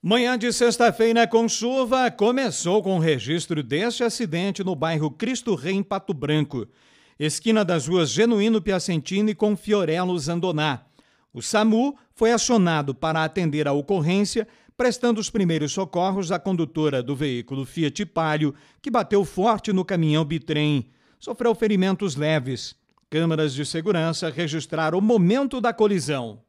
Manhã de sexta-feira com chuva começou com o registro deste acidente no bairro Cristo Rei, em Pato Branco, esquina das ruas Genuíno Piacentini com Fiorello Zandoná. O SAMU foi acionado para atender a ocorrência, prestando os primeiros socorros à condutora do veículo Fiat Palio, que bateu forte no caminhão bitrem. Sofreu ferimentos leves. Câmeras de segurança registraram o momento da colisão.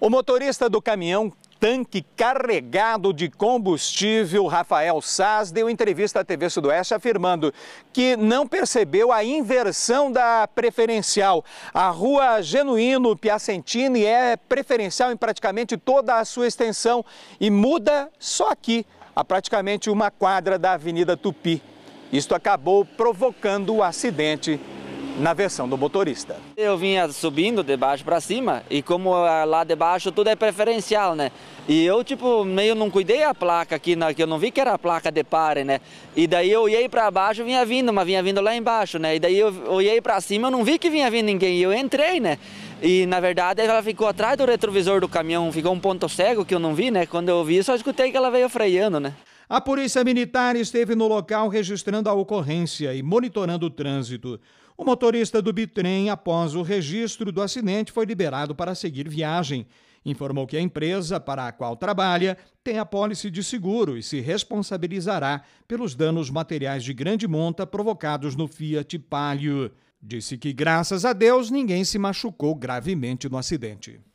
O motorista do caminhão tanque carregado de combustível, Rafael Saz deu entrevista à TV Sudoeste afirmando que não percebeu a inversão da preferencial. A rua Genuíno Piacentini é preferencial em praticamente toda a sua extensão e muda só aqui, a praticamente uma quadra da Avenida Tupi. Isto acabou provocando o acidente na versão do motorista. Eu vinha subindo de baixo para cima e como ah, lá de baixo tudo é preferencial, né? E eu tipo meio não cuidei a placa aqui, na, né, que eu não vi que era a placa de pare, né? E daí eu olhei para baixo, vinha vindo, mas vinha vindo lá embaixo, né? E daí eu olhei para cima, eu não vi que vinha vindo ninguém e eu entrei, né? E na verdade ela ficou atrás do retrovisor do caminhão, ficou um ponto cego que eu não vi, né? Quando eu vi, só escutei que ela veio freando, né? A Polícia Militar esteve no local registrando a ocorrência e monitorando o trânsito. O motorista do bitrem, após o registro do acidente, foi liberado para seguir viagem. Informou que a empresa para a qual trabalha tem a pólice de seguro e se responsabilizará pelos danos materiais de grande monta provocados no Fiat Palio. Disse que, graças a Deus, ninguém se machucou gravemente no acidente.